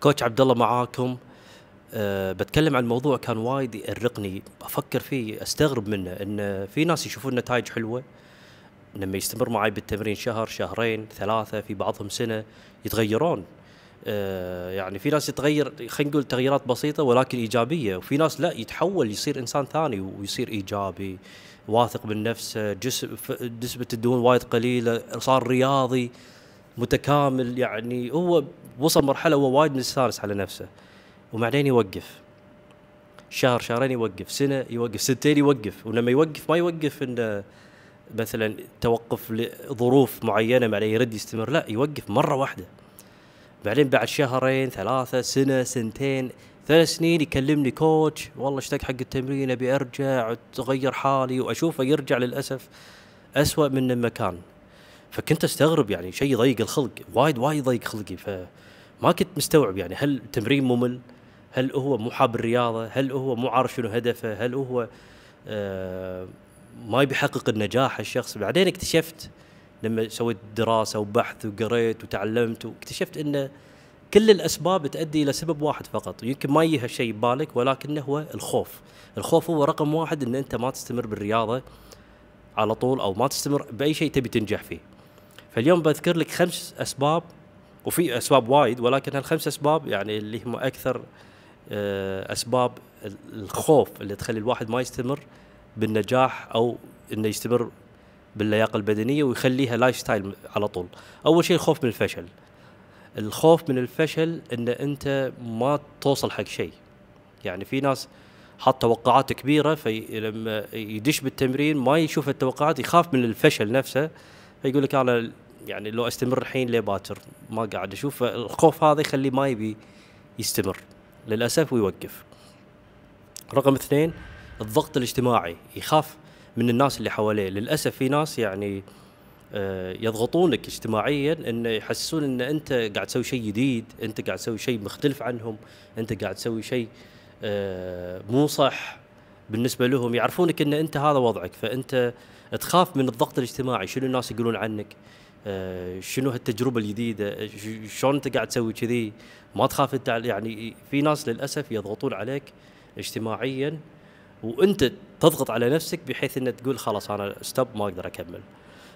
كوتش عبد الله معاكم أه بتكلم عن موضوع كان وايد يرقني افكر فيه استغرب منه ان في ناس يشوفون نتائج حلوه لما يستمر معي بالتمرين شهر شهرين ثلاثه في بعضهم سنه يتغيرون أه يعني في ناس يتغير خلينا نقول تغييرات بسيطه ولكن ايجابيه وفي ناس لا يتحول يصير انسان ثاني ويصير ايجابي واثق من نفسه جسم نسبه الدهون وايد قليله صار رياضي متكامل يعني هو وصل مرحله هو وايد مستانس على نفسه وبعدين يوقف شهر شهرين يوقف سنه يوقف سنتين يوقف ولما يوقف ما يوقف انه مثلا توقف لظروف معينه معناه يرد يستمر لا يوقف مره واحده بعدين بعد شهرين ثلاثه سنه سنتين ثلاث سنين يكلمني كوتش والله اشتاق حق التمرين ابي ارجع تغير حالي واشوفه يرجع للاسف أسوأ من المكان فكنت استغرب يعني شيء ضيق الخلق وايد وايد ضيق خلقي ف ما كنت مستوعب يعني هل تمرين ممل هل هو مو حاب الرياضه هل هو مو عارف شنو هدفه هل هو آه، ما يبي يحقق النجاح الشخص بعدين اكتشفت لما سويت دراسه وبحث وقريت وتعلمت واكتشفت انه كل الاسباب تؤدي الى سبب واحد فقط يمكن ما يجي هالشيء ببالك ولكنه هو الخوف الخوف هو رقم واحد ان انت ما تستمر بالرياضه على طول او ما تستمر باي شيء تبي تنجح فيه فاليوم بذكر لك خمس اسباب وفي اسباب وايد ولكن هالخمس اسباب يعني اللي هم اكثر آه، اسباب الخوف اللي تخلي الواحد ما يستمر بالنجاح او انه يستمر باللياقه البدنيه ويخليها لايف ستايل على طول. اول شيء الخوف من الفشل. الخوف من الفشل ان انت ما توصل حق شيء. يعني في ناس حاط توقعات كبيره فلما يدش بالتمرين ما يشوف التوقعات يخاف من الفشل نفسه فيقول لك انا يعني لو استمر الحين لباكر ما قاعد اشوف الخوف هذا يخليه ما يبي يستمر للاسف ويوقف رقم اثنين الضغط الاجتماعي يخاف من الناس اللي حواليه للاسف في ناس يعني آه، يضغطونك اجتماعيا انه يحسسون ان انت قاعد تسوي شيء جديد انت قاعد تسوي شيء مختلف عنهم انت قاعد تسوي شيء آه، مو صح بالنسبه لهم يعرفونك ان انت هذا وضعك فانت تخاف من الضغط الاجتماعي شنو الناس يقولون عنك آه، شنو هالتجربه الجديده شلون انت قاعد تسوي كذي ما تخاف انت يعني في ناس للاسف يضغطون عليك اجتماعيا وانت تضغط على نفسك بحيث انك تقول خلاص انا ستوب ما اقدر اكمل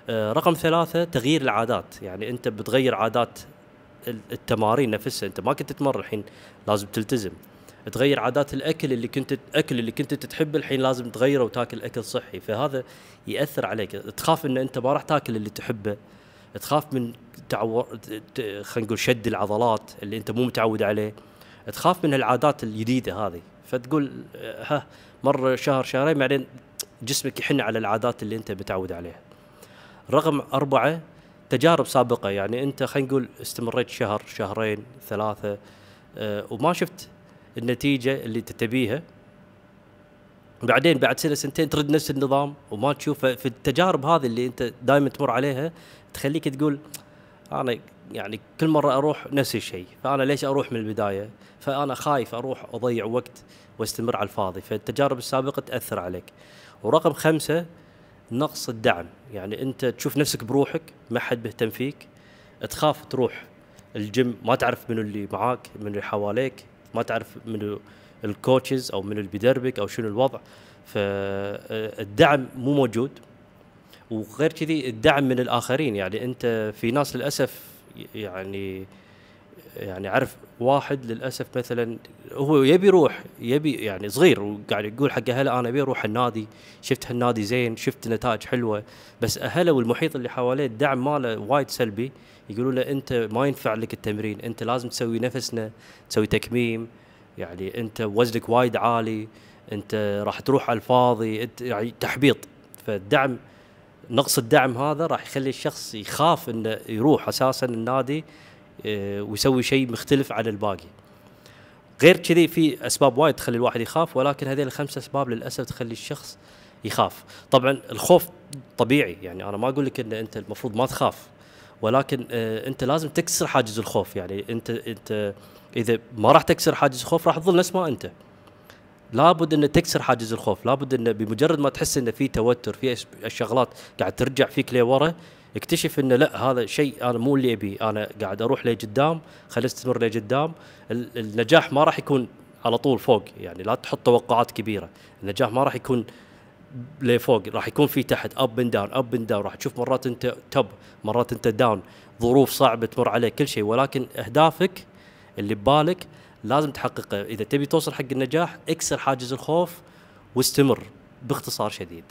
آه، رقم ثلاثة تغيير العادات يعني انت بتغير عادات التمارين نفسها انت ما كنت تتمرن الحين لازم تلتزم تغير عادات الاكل اللي كنت الاكل اللي كنت تحبه الحين لازم تغيره وتاكل اكل صحي فهذا ياثر عليك تخاف ان انت ما راح تاكل اللي تحبه تخاف من تعور خلينا نقول شد العضلات اللي انت مو متعود عليه تخاف من العادات الجديده هذه فتقول ها مر شهر شهرين بعدين جسمك يحن على العادات اللي انت متعود عليها رقم أربعة تجارب سابقة يعني أنت خلينا نقول استمريت شهر شهرين ثلاثة أه وما شفت النتيجة اللي تبيها بعدين بعد سنة سنتين ترد نفس النظام وما تشوفه في التجارب هذه اللي أنت دائما تمر عليها تخليك تقول انا يعني كل مره اروح نفس الشيء فانا ليش اروح من البدايه فانا خايف اروح اضيع وقت واستمر على الفاضي فالتجارب السابقه تاثر عليك ورقم خمسه نقص الدعم يعني انت تشوف نفسك بروحك ما حد بيهتم فيك تخاف تروح الجيم ما تعرف منو اللي معاك منو اللي حواليك ما تعرف منو الكوتشز او منو اللي بيدربك او شنو الوضع فالدعم مو موجود وغير كذي الدعم من الاخرين يعني انت في ناس للاسف يعني يعني عرف واحد للاسف مثلا هو يبي يروح يبي يعني صغير وقاعد يقول حق اهله انا ابي اروح النادي شفت هالنادي زين شفت نتائج حلوه بس اهله والمحيط اللي حواليه الدعم ماله وايد سلبي يقولوا له انت ما ينفع لك التمرين انت لازم تسوي نفسنا تسوي تكميم يعني انت وزنك وايد عالي انت راح تروح على الفاضي انت يعني تحبيط فالدعم نقص الدعم هذا راح يخلي الشخص يخاف انه يروح اساسا النادي آه، ويسوي شيء مختلف عن الباقي. غير كذي في اسباب وايد تخلي الواحد يخاف ولكن هذه الخمس اسباب للاسف تخلي الشخص يخاف. طبعا الخوف طبيعي يعني انا ما اقول لك ان انت المفروض ما تخاف ولكن آه، انت لازم تكسر حاجز الخوف يعني انت انت اذا ما راح تكسر حاجز الخوف راح تظل نفس ما انت. لابد انه تكسر حاجز الخوف لابد ان بمجرد ما تحس ان في توتر في الشغلات قاعد ترجع فيك لورا اكتشف انه لا هذا شيء انا مو اللي ابي انا قاعد اروح لقدام خلي استمر لقدام النجاح ما راح يكون على طول فوق يعني لا تحط توقعات كبيره النجاح ما راح يكون لفوق راح يكون في تحت اب اند داون اب اند داون راح تشوف مرات انت توب مرات انت داون ظروف صعبه تمر عليك كل شيء ولكن اهدافك اللي ببالك لازم تحققه اذا تبي توصل حق النجاح اكسر حاجز الخوف واستمر باختصار شديد